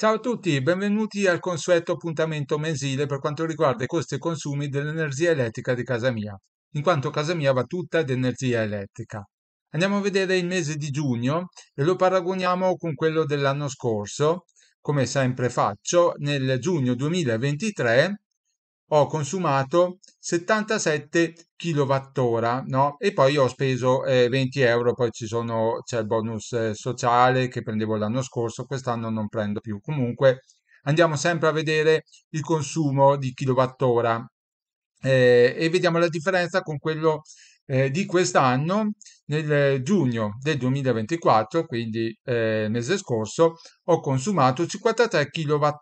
Ciao a tutti, benvenuti al consueto appuntamento mensile per quanto riguarda i costi e consumi dell'energia elettrica di casa mia, in quanto casa mia va tutta ad energia elettrica. Andiamo a vedere il mese di giugno e lo paragoniamo con quello dell'anno scorso. Come sempre faccio, nel giugno 2023 ho consumato 77 kWh, no? E poi ho speso eh, 20 euro, poi ci sono, c'è il bonus eh, sociale che prendevo l'anno scorso, quest'anno non prendo più. Comunque andiamo sempre a vedere il consumo di kWh eh, e vediamo la differenza con quello eh, di quest'anno nel giugno del 2024, quindi il eh, mese scorso, ho consumato 53 kWh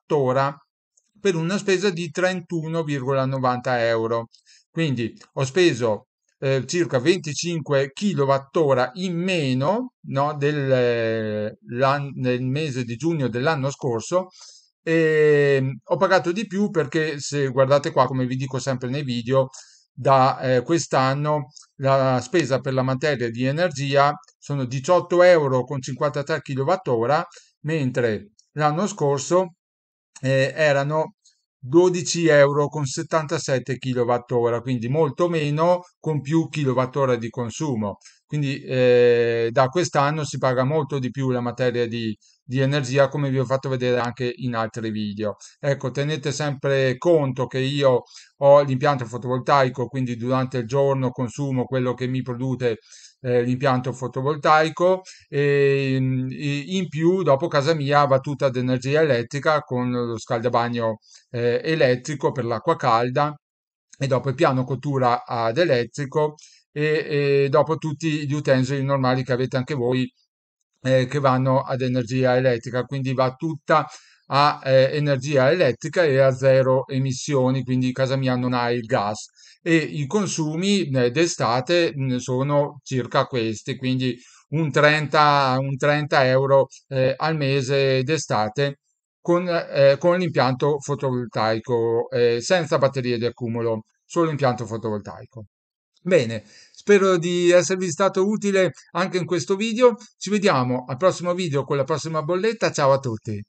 per una spesa di 31,90 euro. Quindi ho speso eh, circa 25 kWh in meno no, del, eh, nel mese di giugno dell'anno scorso e ehm, ho pagato di più perché se guardate qua come vi dico sempre nei video da eh, quest'anno la spesa per la materia di energia sono 18 euro con 53 kWh mentre l'anno scorso eh, erano 12 euro con 77 kWh, quindi molto meno con più kWh di consumo. Quindi eh, da quest'anno si paga molto di più la materia di, di energia come vi ho fatto vedere anche in altri video. Ecco, tenete sempre conto che io ho l'impianto fotovoltaico, quindi durante il giorno consumo quello che mi produce eh, l'impianto fotovoltaico e mm, in più dopo casa mia va tutta ad energia elettrica con lo scaldabagno eh, elettrico per l'acqua calda e dopo il piano cottura ad elettrico e, e dopo tutti gli utensili normali che avete anche voi eh, che vanno ad energia elettrica, quindi va tutta a eh, energia elettrica e a zero emissioni, quindi casa mia non ha il gas e i consumi eh, d'estate mm, sono circa questi, quindi un 30, un 30 euro eh, al mese d'estate con, eh, con l'impianto fotovoltaico, eh, senza batterie di accumulo, solo impianto fotovoltaico. Bene, spero di esservi stato utile anche in questo video. Ci vediamo al prossimo video con la prossima bolletta. Ciao a tutti!